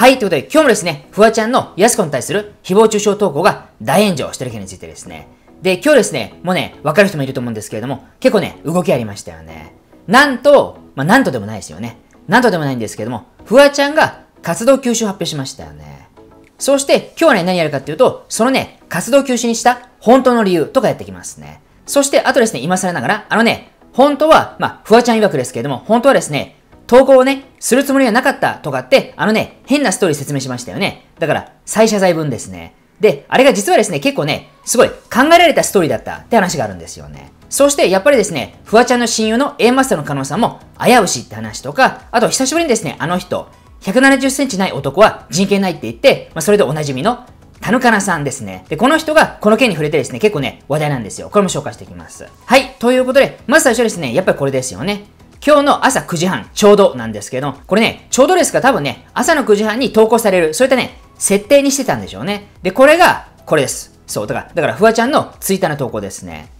はい、ということで今日もですね、フワちゃんの安子に対する誹謗中傷投稿が大炎上してる件についてですね。で、今日ですね、もうね、わかる人もいると思うんですけれども、結構ね、動きありましたよね。なんと、まあ、なんとでもないですよね。なんとでもないんですけども、フワちゃんが活動休止を発表しましたよね。そして、今日はね、何やるかっていうと、そのね、活動休止にした本当の理由とかやってきますね。そして、あとですね、今更ながら、あのね、本当は、まあ、フワちゃん曰くですけれども、本当はですね、投稿をね、するつもりはなかったとかって、あのね、変なストーリー説明しましたよね。だから、再謝罪文ですね。で、あれが実はですね、結構ね、すごい考えられたストーリーだったって話があるんですよね。そして、やっぱりですね、フワちゃんの親友の A マスターの可能さんも危うしって話とか、あと久しぶりにですね、あの人、170センチない男は人権ないって言って、まあ、それでおなじみのタヌカナさんですね。で、この人がこの件に触れてですね、結構ね、話題なんですよ。これも紹介していきます。はい、ということで、まず最初ですね、やっぱりこれですよね。今日の朝9時半、ちょうどなんですけど、これね、ちょうどですが多分ね、朝の9時半に投稿される、そういったね、設定にしてたんでしょうね。で、これが、これです。そう、だから、だから、フワちゃんのツイッターの投稿ですね。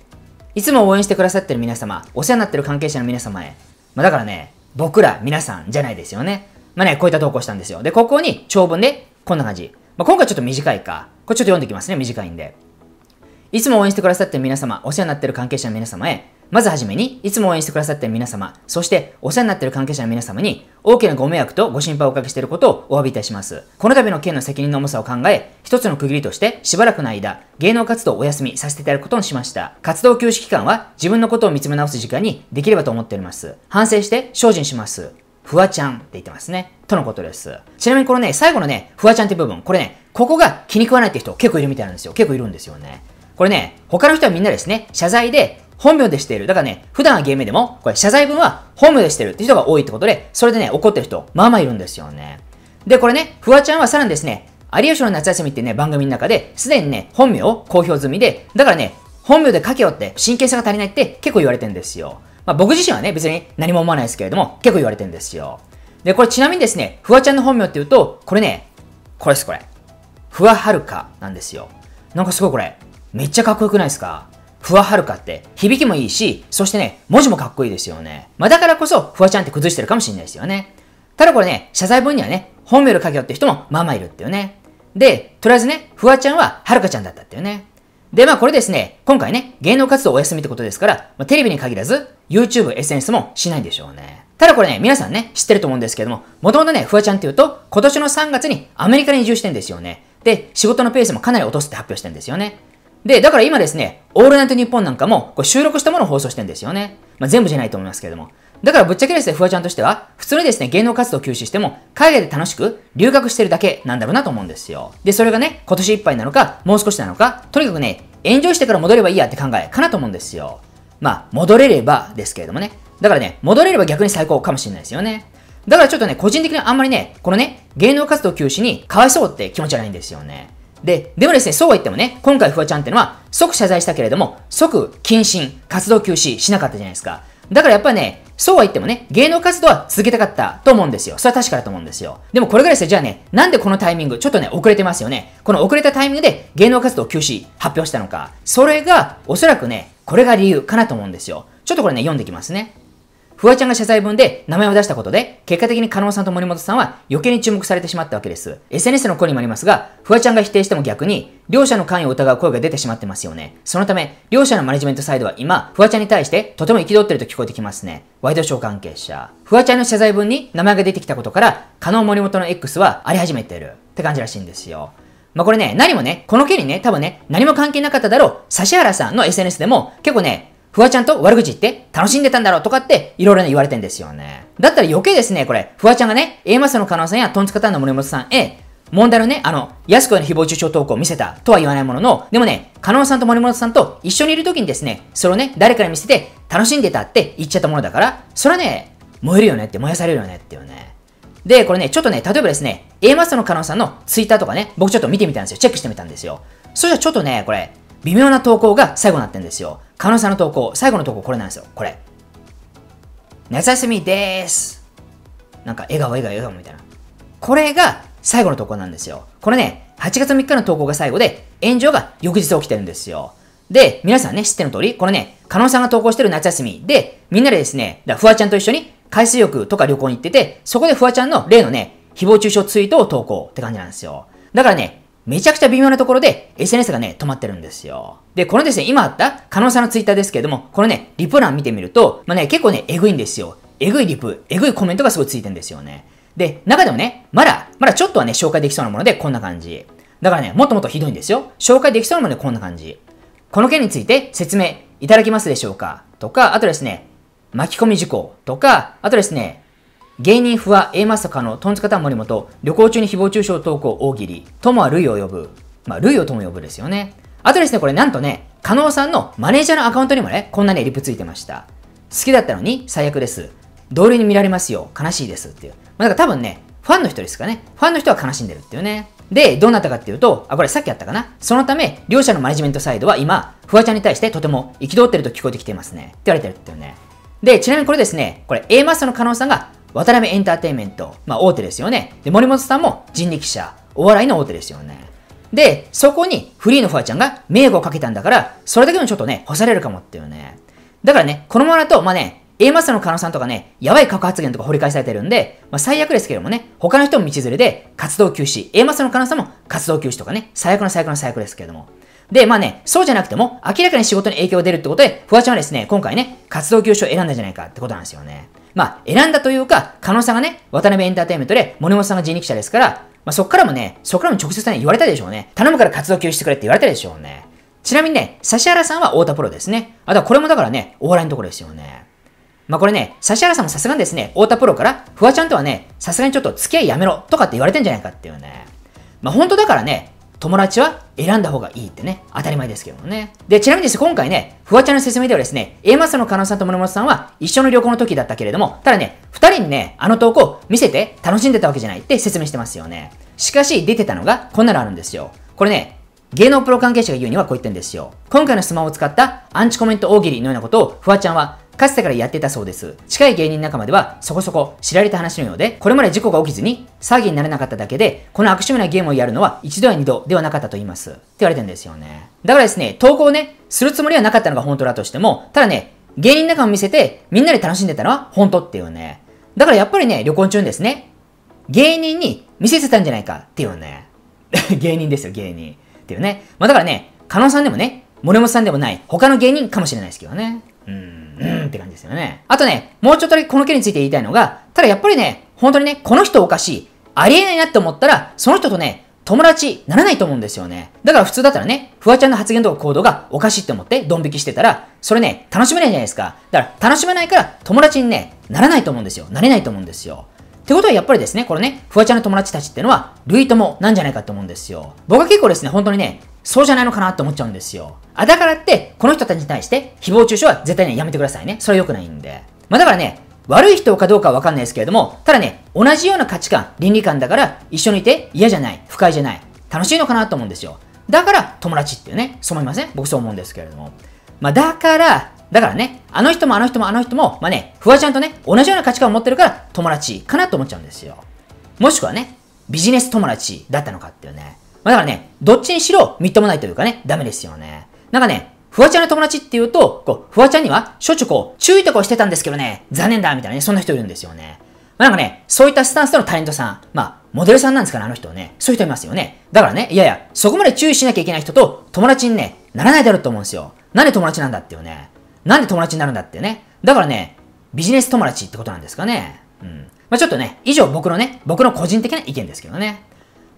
いつも応援してくださってる皆様、お世話になってる関係者の皆様へ。まあ、だからね、僕ら皆さんじゃないですよね。まあね、こういった投稿したんですよ。で、ここに長文で、こんな感じ。まあ、今回ちょっと短いか。これちょっと読んできますね、短いんで。いつも応援してくださってる皆様、お世話になってる関係者の皆様へ。まずはじめに、いつも応援してくださっている皆様、そしてお世話になっている関係者の皆様に、大きなご迷惑とご心配をおかけしていることをお詫びいたします。この度の件の責任の重さを考え、一つの区切りとして、しばらくの間、芸能活動をお休みさせていただくことにしました。活動休止期間は、自分のことを見つめ直す時間にできればと思っております。反省して精進します。フワちゃんって言ってますね。とのことです。ちなみにこのね、最後のね、フワちゃんって部分、これね、ここが気に食わないって人結構いるみたいなんですよ。結構いるんですよね。これね、他の人はみんなですね、謝罪で本名でしている。だからね、普段は芸名でも、これ謝罪文は本名でしてるって人が多いってことで、それでね、怒ってる人、まあまあいるんですよね。で、これね、フワちゃんはさらにですね、有吉の夏休みってね、番組の中で、すでにね、本名を公表済みで、だからね、本名で書けよって、真剣さが足りないって結構言われてんですよ。まあ僕自身はね、別に何も思わないですけれども、結構言われてんですよ。で、これちなみにですね、フワちゃんの本名って言うと、これね、これです、これ。フワはるかなんですよ。なんかすごいこれ、めっちゃかっこよくないですかふわはるかって、響きもいいし、そしてね、文字もかっこいいですよね。まあ、だからこそ、ふわちゃんって崩してるかもしれないですよね。ただこれね、謝罪文にはね、本名で書けよって人もまあまあいるっていうね。で、とりあえずね、ふわちゃんははるかちゃんだったっていうね。で、まあこれですね、今回ね、芸能活動お休みってことですから、まあ、テレビに限らず、YouTube、SNS もしないんでしょうね。ただこれね、皆さんね、知ってると思うんですけども、もともとね、フワちゃんっていうと、今年の3月にアメリカに移住してんですよね。で、仕事のペースもかなり落とすって発表してんですよね。で、だから今ですね、オールナイトニッポンなんかも、こう収録したものを放送してんですよね。まあ、全部じゃないと思いますけれども。だからぶっちゃけですね、フワちゃんとしては、普通にですね、芸能活動を休止しても、海外で楽しく留学してるだけなんだろうなと思うんですよ。で、それがね、今年いっぱいなのか、もう少しなのか、とにかくね、エンジョイしてから戻ればいいやって考えかなと思うんですよ。まあ、戻れればですけれどもね。だからね、戻れれば逆に最高かもしれないですよね。だからちょっとね、個人的にあんまりね、このね、芸能活動休止にかわいそうって気持ちはないんですよね。で、でもですね、そうは言ってもね、今回フワちゃんってのは、即謝罪したけれども、即謹慎、活動休止しなかったじゃないですか。だからやっぱね、そうは言ってもね、芸能活動は続けたかったと思うんですよ。それは確かだと思うんですよ。でもこれがですね、じゃあね、なんでこのタイミング、ちょっとね、遅れてますよね。この遅れたタイミングで芸能活動休止発表したのか。それが、おそらくね、これが理由かなと思うんですよ。ちょっとこれね、読んできますね。フワちゃんが謝罪文で名前を出したことで、結果的に加納さんと森本さんは余計に注目されてしまったわけです。SNS の声にもありますが、フワちゃんが否定しても逆に、両者の関与を疑う声が出てしまってますよね。そのため、両者のマネジメントサイドは今、フワちゃんに対してとても憤ってると聞こえてきますね。ワイドショー関係者。フワちゃんの謝罪文に名前が出てきたことから、加納森本の X はあり始めてるって感じらしいんですよ。まあ、これね、何もね、この件にね、多分ね、何も関係なかっただろう、指原さんの SNS でも、結構ね、フワちゃんと悪口言って楽しんでたんだろうとかっていろいろ言われてんですよね。だったら余計ですね、これ。フワちゃんがね、A マスの可能さんやトンツカタンの森本さんへ、問題のね、あの、安子の誹謗中傷投稿を見せたとは言わないものの、でもね、加納さんと森本さんと一緒にいる時にですね、それをね、誰かに見せて楽しんでたって言っちゃったものだから、それはね、燃えるよねって燃やされるよねっていうね。で、これね、ちょっとね、例えばですね、A マスタの加納さんのツイッターとかね、僕ちょっと見てみたんですよ。チェックしてみたんですよ。そしたらちょっとね、これ、微妙な投稿が最後になってんですよ。カノさんの投稿、最後の投稿これなんですよ。これ。夏休みでーす。なんか笑顔笑顔笑顔みたいな。これが最後の投稿なんですよ。これね、8月3日の投稿が最後で、炎上が翌日起きてるんですよ。で、皆さんね、知っての通り、これね、カノさんが投稿してる夏休みで、みんなでですね、だフワちゃんと一緒に海水浴とか旅行に行ってて、そこでフワちゃんの例のね、誹謗中傷ツイートを投稿って感じなんですよ。だからね、めちゃくちゃ微妙なところで SNS がね、止まってるんですよ。で、このですね、今あった加納さんのツイッターですけれども、このね、リプ欄見てみると、まあね、結構ね、えぐいんですよ。えぐいリプ、えぐいコメントがすごいついてるんですよね。で、中でもね、まだ、まだちょっとはね、紹介できそうなもので、こんな感じ。だからね、もっともっとひどいんですよ。紹介できそうなもので、こんな感じ。この件について説明いただけますでしょうかとか、あとですね、巻き込み事項とか、あとですね、芸人不和 A マスカのトンツカタン森本、旅行中に誹謗中傷投稿大喜利、友は類を呼ぶ。まあ、類を友呼ぶですよね。あとですね、これなんとね、加納さんのマネージャーのアカウントにもね、こんなね、リプついてました。好きだったのに最悪です。同類に見られますよ。悲しいですっていう。まあ、だから多分ね、ファンの人ですかね。ファンの人は悲しんでるっていうね。で、どうなったかっていうと、あ、これさっきあったかな。そのため、両者のマネジメントサイドは今、フワちゃんに対してとても憤ってると聞こえてきていますね。って言われてるっていうね。で、ちなみにこれですね、これ A マッタの加納さんが渡辺エンターテインメント、まあ大手ですよね。で、森本さんも人力車、お笑いの大手ですよね。で、そこにフリーのフワちゃんが名誉をかけたんだから、それだけでもちょっとね、干されるかもっていうね。だからね、このままだと、まあね、A マスターの狩野さんとかね、やばい核発言とか掘り返されてるんで、まあ最悪ですけどもね、他の人も道連れで活動休止、A マスターの狩野さんも活動休止とかね、最悪の最悪の最悪ですけれども。で、まあね、そうじゃなくても、明らかに仕事に影響が出るってことで、フワちゃんはですね、今回ね、活動休止を選んだんじゃないかってことなんですよね。まあ、選んだというか、狩野さんがね、渡辺エンターテインメントで、森本さんが人力車ですから、まあそっからもね、そっからも直接ね、言われたでしょうね。頼むから活動休止してくれって言われたでしょうね。ちなみにね、指原さんは太田プロですね。あとはこれもだからね、お笑いのところですよね。まあこれね、指原さんもさすがにですね、太田プロから、フワちゃんとはね、さすがにちょっと付き合いやめろとかって言われてんじゃないかっていうね。まあ本当だからね、友達は選んだ方がいいってね、当たり前ですけどもね。で、ちなみにですね、今回ね、フワちゃんの説明ではですね、A マスのカノさんと森本さんは一緒の旅行の時だったけれども、ただね、二人にね、あの投稿見せて楽しんでたわけじゃないって説明してますよね。しかし、出てたのがこんなのあるんですよ。これね、芸能プロ関係者が言うにはこう言ってんですよ。今回のスマホを使ったアンチコメント大喜利のようなことをフワちゃんはかつてからやってたそうです。近い芸人仲間ではそこそこ知られた話のようで、これまで事故が起きずに騒ぎにならなかっただけで、この悪趣味なゲームをやるのは一度や二度ではなかったと言います。って言われてるんですよね。だからですね、投稿をね、するつもりはなかったのが本当だとしても、ただね、芸人仲間を見せてみんなで楽しんでたのは本当っていうね。だからやっぱりね、旅行中にですね、芸人に見せてたんじゃないかっていうね。芸人ですよ、芸人。っていうね。まあだからね、加納さんでもね、森本さんでもない他の芸人かもしれないですけどね。うん。うーんって感じですよね。あとね、もうちょっとだけこの件について言いたいのが、ただやっぱりね、本当にね、この人おかしい。ありえないなって思ったら、その人とね、友達ならないと思うんですよね。だから普通だったらね、フワちゃんの発言とか行動がおかしいって思ってドン引きしてたら、それね、楽しめないじゃないですか。だから楽しめないから友達にね、ならないと思うんですよ。なれないと思うんですよ。ってことはやっぱりですね、これね、フワちゃんの友達たちってのは、類友なんじゃないかと思うんですよ。僕は結構ですね、本当にね、そうじゃないのかなって思っちゃうんですよ。あ、だからって、この人たちに対して、誹謗中傷は絶対ね、やめてくださいね。それは良くないんで。まあだからね、悪い人かどうかはわかんないですけれども、ただね、同じような価値観、倫理観だから、一緒にいて嫌じゃない、不快じゃない、楽しいのかなと思うんですよ。だから、友達っていうね、そう思いません、僕そう思うんですけれども。まあだから、だからね、あの人もあの人もあの人も、まあね、フワちゃんとね、同じような価値観を持ってるから、友達かなと思っちゃうんですよ。もしくはね、ビジネス友達だったのかっていうね。まあ、だからね、どっちにしろみっともないというかね、ダメですよね。なんかね、フワちゃんの友達っていうと、こう、フワちゃんには、しょっちゅうこう、注意とかをしてたんですけどね、残念だ、みたいなね、そんな人いるんですよね。まあ、なんかね、そういったスタンスでのタレントさん、まあ、モデルさんなんですから、あの人はね、そういう人いますよね。だからね、いやいや、そこまで注意しなきゃいけない人と友達にね、ならないだろうと思うんですよ。なんで友達なんだっていうね。なんで友達になるんだってね。だからね、ビジネス友達ってことなんですかね。うん。まあ、ちょっとね、以上僕のね、僕の個人的な意見ですけどね。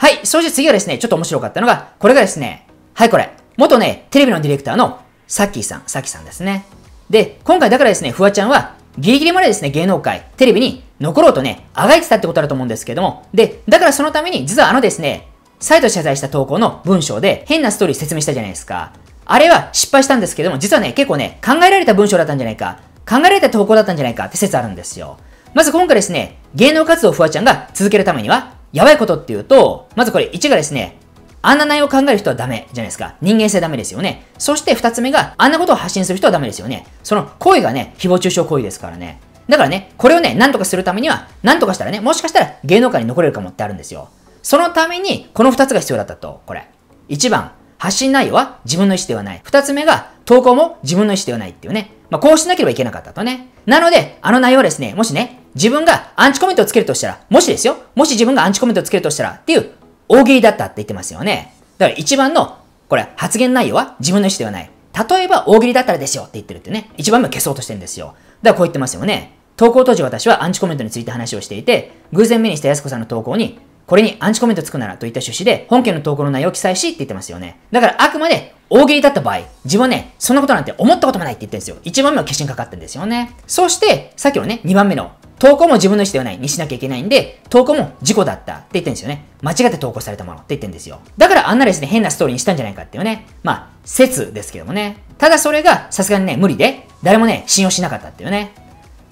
はい、そして次はですね、ちょっと面白かったのが、これがですね、はいこれ、元ね、テレビのディレクターのサッキーさん、サッキーさんですね。で、今回だからですね、フワちゃんは、ギリギリまでですね、芸能界、テレビに残ろうとね、あがいてたってことだと思うんですけども、で、だからそのために、実はあのですね、再度謝罪した投稿の文章で変なストーリー説明したじゃないですか。あれは失敗したんですけども、実はね、結構ね、考えられた文章だったんじゃないか、考えられた投稿だったんじゃないかって説あるんですよ。まず今回ですね、芸能活動フワちゃんが続けるためには、やばいことっていうと、まずこれ1がですね、あんな内容を考える人はダメじゃないですか。人間性ダメですよね。そして2つ目が、あんなことを発信する人はダメですよね。その行為がね、誹謗中傷行為ですからね。だからね、これをね、なんとかするためには、なんとかしたらね、もしかしたら芸能界に残れるかもってあるんですよ。そのために、この2つが必要だったと、これ。1番、発信内容は自分の意思ではない。2つ目が、投稿も自分の意思ではないっていうね。まあ、こうしなければいけなかったとね。なので、あの内容はですね、もしね、自分がアンチコメントをつけるとしたら、もしですよ、もし自分がアンチコメントをつけるとしたらっていう大喜利だったって言ってますよね。だから一番の、これ発言内容は自分の意思ではない。例えば大喜利だったらですよって言ってるってね、一番目消そうとしてるんですよ。だからこう言ってますよね。投稿当時私はアンチコメントについて話をしていて、偶然目にした安子さんの投稿に、これにアンチコメントつくならといった趣旨で、本件の投稿の内容を記載しって言ってますよね。だからあくまで大喜利だった場合、自分はね、そんなことなんて思ったこともないって言ってるんですよ。一番目は消しにかかってるんですよね。そして、さっきのね、二番目の投稿も自分の意思ではないにしなきゃいけないんで、投稿も事故だったって言ってるんですよね。間違って投稿されたものって言ってるんですよ。だからあんなですね、変なストーリーにしたんじゃないかっていうね、まあ、説ですけどもね。ただそれがさすがにね、無理で、誰もね、信用しなかったっていうね。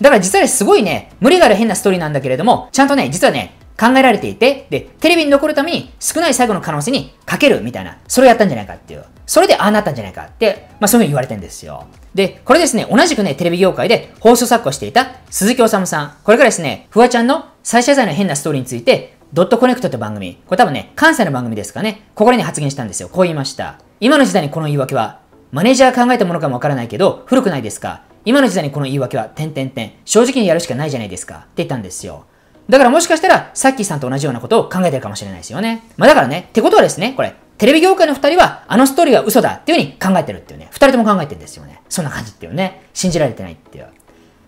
だから実はすごいね、無理がある変なストーリーなんだけれども、ちゃんとね、実はね、考えられていて、で、テレビに残るために少ない最後の可能性にかけるみたいな、それをやったんじゃないかっていう。それでああなったんじゃないかって、まあそういうふうに言われてんですよ。で、これですね、同じくね、テレビ業界で放送作家をしていた鈴木治さん。これからですね、フワちゃんの再謝罪の変なストーリーについて、ドットコネクトって番組、これ多分ね、関西の番組ですかね、ここで発言したんですよ。こう言いました。今の時代にこの言い訳は、マネージャーが考えたものかもわからないけど、古くないですか今の時代にこの言い訳は、点々点、正直にやるしかないじゃないですか、って言ったんですよ。だからもしかしたら、さっきさんと同じようなことを考えてるかもしれないですよね。まあだからね、ってことはですね、これ、テレビ業界の二人は、あのストーリーが嘘だっていう風に考えてるっていうね。二人とも考えてるんですよね。そんな感じっていうね。信じられてないっていう。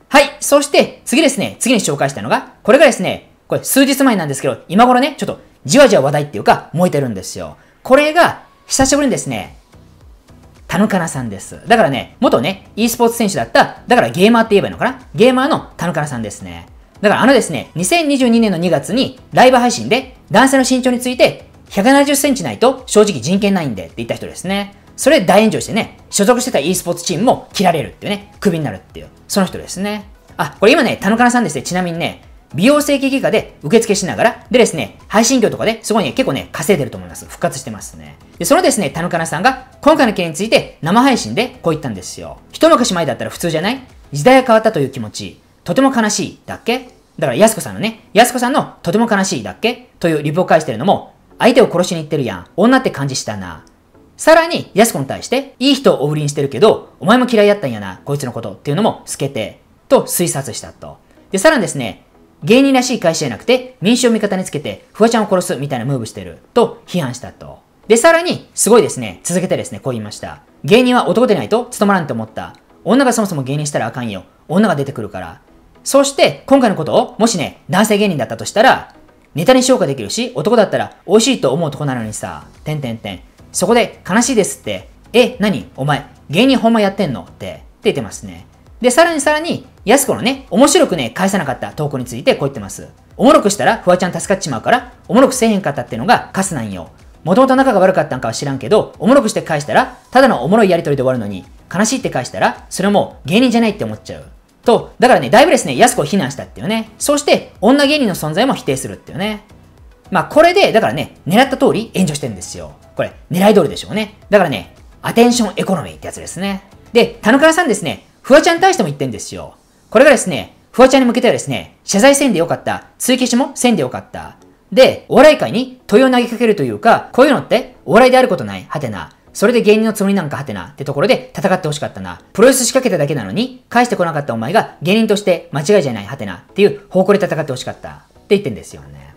はい。そして、次ですね。次に紹介したのが、これがですね、これ数日前なんですけど、今頃ね、ちょっとじわじわ話題っていうか、燃えてるんですよ。これが、久しぶりにですね、タヌカナさんです。だからね、元ね、e スポーツ選手だった、だからゲーマーって言えばいいのかなゲーマーのタヌカナさんですね。だからあのですね、2022年の2月にライブ配信で男性の身長について170センチないと正直人権ないんでって言った人ですね。それ大炎上してね、所属してた e スポーツチームも切られるっていうね、クビになるっていう、その人ですね。あ、これ今ね、田中さんですね、ちなみにね、美容整形外科で受付しながら、でですね、配信業とかですごいね、結構ね、稼いでると思います。復活してますね。で、そのですね、田中さんが、今回の件について生配信でこう言ったんですよ。一昔前だったら普通じゃない時代が変わったという気持ち。とても悲しいだっけだから、安子さんのね、安子さんのとても悲しいだっけというリプを返してるのも、相手を殺しに行ってるやん。女って感じしたな。さらに、安子に対して、いい人をお売りにしてるけど、お前も嫌いやったんやな、こいつのことっていうのも透けて、と推察したと。で、さらにですね、芸人らしい会社じゃなくて、民衆を味方につけて、フワちゃんを殺すみたいなムーブしてる、と批判したと。で、さらに、すごいですね、続けてですね、こう言いました。芸人は男でないと務まらんと思った。女がそもそも芸人したらあかんよ。女が出てくるから。そして、今回のことを、もしね、男性芸人だったとしたら、ネタに消化できるし、男だったら美味しいと思うとこなのにさ、てんてんてん。そこで悲しいですって、え、なにお前、芸人ほんまやってんのって、って言ってますね。で、さらにさらに、やすこのね、面白くね、返さなかった投稿についてこう言ってます。おもろくしたらフワちゃん助かっちまうから、おもろくせえへんかったってのがカスなんよ。もともと仲が悪かったんかは知らんけど、おもろくして返したら、ただのおもろいやりとりで終わるのに、悲しいって返したら、それも芸人じゃないって思っちゃう。と、だからね、だいぶですね、安子を非難したっていうね。そして、女芸人の存在も否定するっていうね。まあ、これで、だからね、狙った通り炎上してるんですよ。これ、狙い通りでしょうね。だからね、アテンションエコノミーってやつですね。で、田中さんですね、フワちゃんに対しても言ってんですよ。これがですね、フワちゃんに向けてはですね、謝罪せんでよかった。追消しもせんでよかった。で、お笑い界に問いを投げかけるというか、こういうのって、お笑いであることない、はてな。それで芸人のつもりなんかはてなってところで戦ってほしかったな。プロレス仕掛けただけなのに、返してこなかったお前が芸人として間違いじゃないはてなっていう方向で戦ってほしかったって言ってんですよね。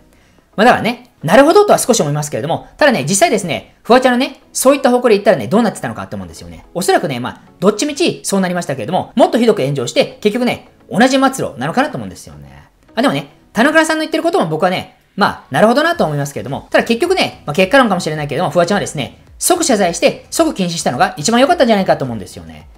まあだからね、なるほどとは少し思いますけれども、ただね、実際ですね、フワちゃんのね、そういった方向で言ったらね、どうなってたのかって思うんですよね。おそらくね、まあ、どっちみちそうなりましたけれども、もっとひどく炎上して、結局ね、同じ末路なのかなと思うんですよね。あ、でもね、田中さんの言ってることも僕はね、まあ、なるほどなと思いますけれども、ただ結局ね、まあ、結果論かもしれないけれども、フワちゃんはですね、即謝罪して、即禁止したのが一番良かったんじゃないかと思うんですよね。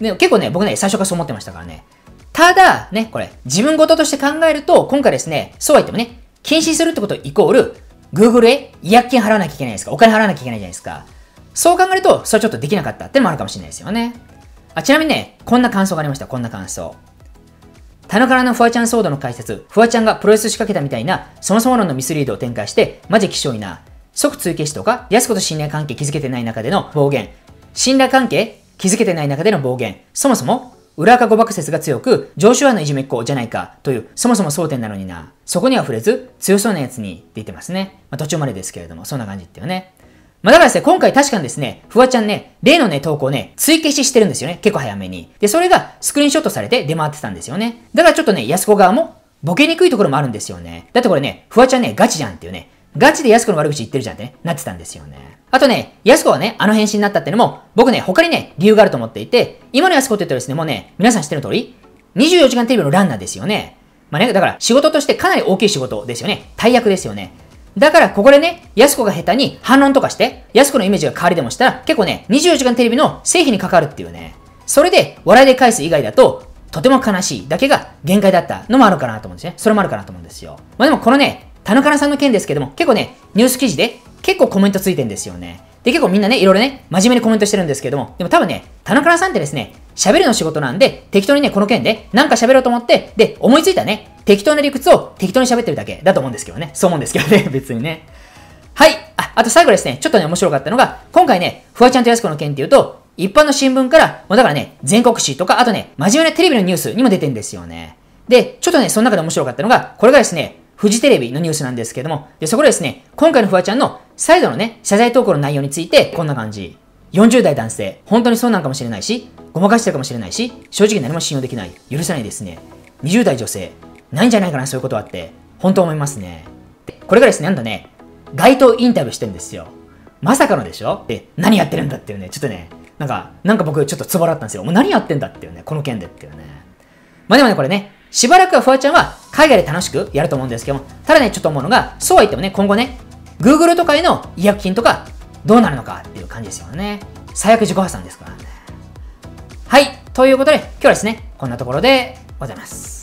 で結構ね、僕ね、最初からそう思ってましたからね。ただ、ね、これ、自分事として考えると、今回ですね、そうは言ってもね、禁止するってことイコール、Google へ違約金払わなきゃいけないですか、お金払わなきゃいけないじゃないですか。そう考えると、それちょっとできなかったってのもあるかもしれないですよね。あちなみにね、こんな感想がありました、こんな感想。棚からのフワちゃん騒動の解説、フワちゃんがプロレス仕掛けたみたいな、そもそも論のミスリードを展開して、マジ希少いな。即通消しとか、安子と信頼関係築けてない中での暴言、信頼関係築けてない中での暴言、そもそも裏か誤爆説が強く、上昇案のいじめっ子じゃないかという、そもそも争点なのにな。そこには触れず、強そうなやつに出てますね。まあ、途中までですけれども、そんな感じってよね。まあ、だからですね、今回確かにですね、フワちゃんね、例のね、投稿ね、追消ししてるんですよね。結構早めに。で、それがスクリーンショットされて出回ってたんですよね。だからちょっとね、安子側もボケにくいところもあるんですよね。だってこれね、フワちゃんね、ガチじゃんっていうね、ガチで安子の悪口言ってるじゃんってね、なってたんですよね。あとね、安子はね、あの変身になったってのも、僕ね、他にね、理由があると思っていて、今の安子って言ったらですね、もうね、皆さん知ってる通り、24時間テレビのランナーですよね。まあね、だから仕事としてかなり大きい仕事ですよね。大役ですよね。だからここでね、安子が下手に反論とかして、安子のイメージが変わりでもしたら、結構ね、24時間テレビの成否にかかるっていうね。それで、笑いで返す以外だと、とても悲しいだけが限界だったのもあるかなと思うんですね。それもあるかなと思うんですよ。まあでもこのね、田中さんの件ですけども、結構ね、ニュース記事で結構コメントついてんですよね。で、結構みんなね、いろいろね、真面目にコメントしてるんですけども、でも多分ね、田中さんってですね、喋るの仕事なんで、適当にね、この件で、なんか喋ろうと思って、で、思いついたね、適当な理屈を適当に喋ってるだけだと思うんですけどね。そう思うんですけどね、別にね。はい。あ、あと最後ですね、ちょっとね、面白かったのが、今回ね、フワちゃんとやす子の件っていうと、一般の新聞から、もうだからね、全国紙とか、あとね、真面目なテレビのニュースにも出てんですよね。で、ちょっとね、その中で面白かったのが、これがですね、フジテレビのニュースなんですけども、で、そこでですね、今回のフワちゃんの再度のね、謝罪投稿の内容について、こんな感じ。40代男性、本当にそうなんかもしれないし、ごまかしてるかもしれないし、正直何も信用できない。許さないですね。20代女性、ないんじゃないかな、そういうことはって、本当思いますね。これがですね、なんとね、街頭インタビューしてるんですよ。まさかのでしょで、何やってるんだっていうね、ちょっとね、なんか、なんか僕ちょっとつボだったんですよ。もう何やってんだっていうね、この件でっていうね。まあでもね、これね、しばらくはフワちゃんは海外で楽しくやると思うんですけども、ただね、ちょっと思うのが、そうは言ってもね、今後ね、Google とかへの医薬品とか、どうなるのかっていう感じですよね。最悪自己破産ですからね。はい。ということで、今日はですね、こんなところでございます。